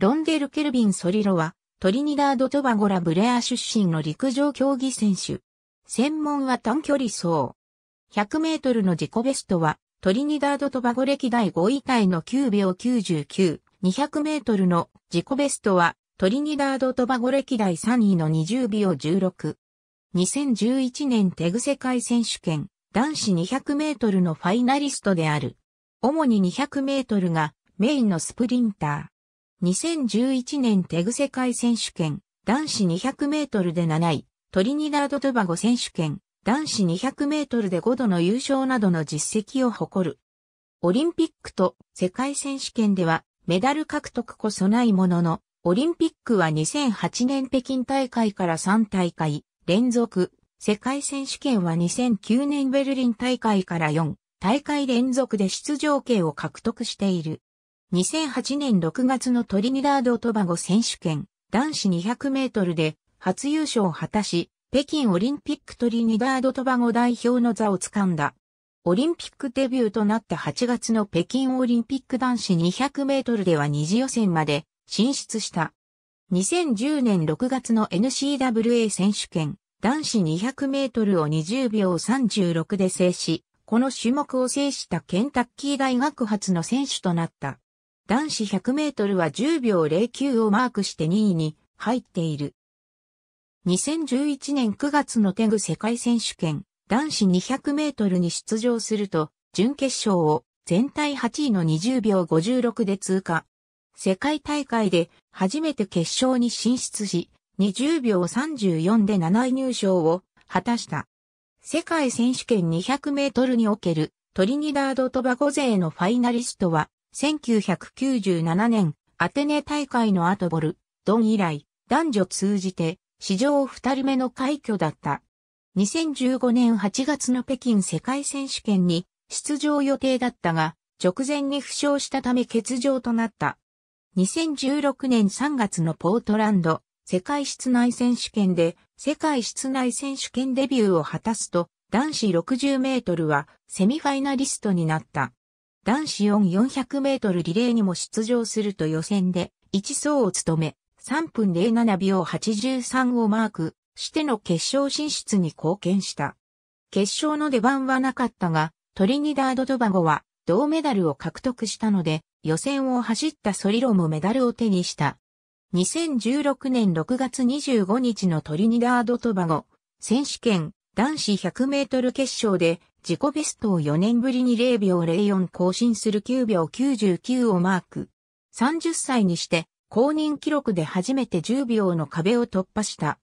ロンデル・ケルビン・ソリロは、トリニダード・トバゴラ・ブレア出身の陸上競技選手。専門は短距離走。100メートルの自己ベストは、トリニダード・トバゴ歴代5位タイの9秒99。200メートルの自己ベストは、トリニダード・トバゴ歴代3位の20秒16。2011年テグ世界選手権、男子200メートルのファイナリストである。主に200メートルがメインのスプリンター。2011年テグ世界選手権、男子200メートルで7位、トリニダード・トバゴ選手権、男子200メートルで5度の優勝などの実績を誇る。オリンピックと世界選手権ではメダル獲得こそないものの、オリンピックは2008年北京大会から3大会連続、世界選手権は2009年ベルリン大会から4大会連続で出場権を獲得している。2008年6月のトリニダード・トバゴ選手権男子200メートルで初優勝を果たし、北京オリンピックトリニダード・トバゴ代表の座を掴んだ。オリンピックデビューとなった8月の北京オリンピック男子200メートルでは二次予選まで進出した。2010年6月の NCWA 選手権男子200メートルを20秒36で制し、この種目を制したケンタッキー大学発の選手となった。男子100メートルは10秒09をマークして2位に入っている。2011年9月のテグ世界選手権男子200メートルに出場すると、準決勝を全体8位の20秒56で通過。世界大会で初めて決勝に進出し、20秒34で7位入賞を果たした。世界選手権200メートルにおけるトリニダード・トバゴ勢のファイナリストは1997年、アテネ大会の後ボル、ドン以来、男女通じて、史上二人目の快挙だった。2015年8月の北京世界選手権に出場予定だったが、直前に負傷したため欠場となった。2016年3月のポートランド世界室内選手権で世界室内選手権デビューを果たすと男子60メートルはセミファイナリストになった。男子4400メートルリレーにも出場すると予選で1走を務め、3分07秒83をマークしての決勝進出に貢献した。決勝の出番はなかったが、トリニダード・トバゴは銅メダルを獲得したので、予選を走ったソリロもメダルを手にした。2016年6月25日のトリニダード・トバゴ選手権男子100メートル決勝で自己ベストを4年ぶりに0秒04更新する9秒99をマーク。30歳にして公認記録で初めて10秒の壁を突破した。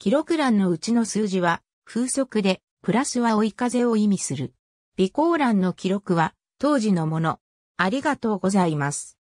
記録欄のうちの数字は風速でプラスは追い風を意味する。備考欄の記録は当時のもの。ありがとうございます。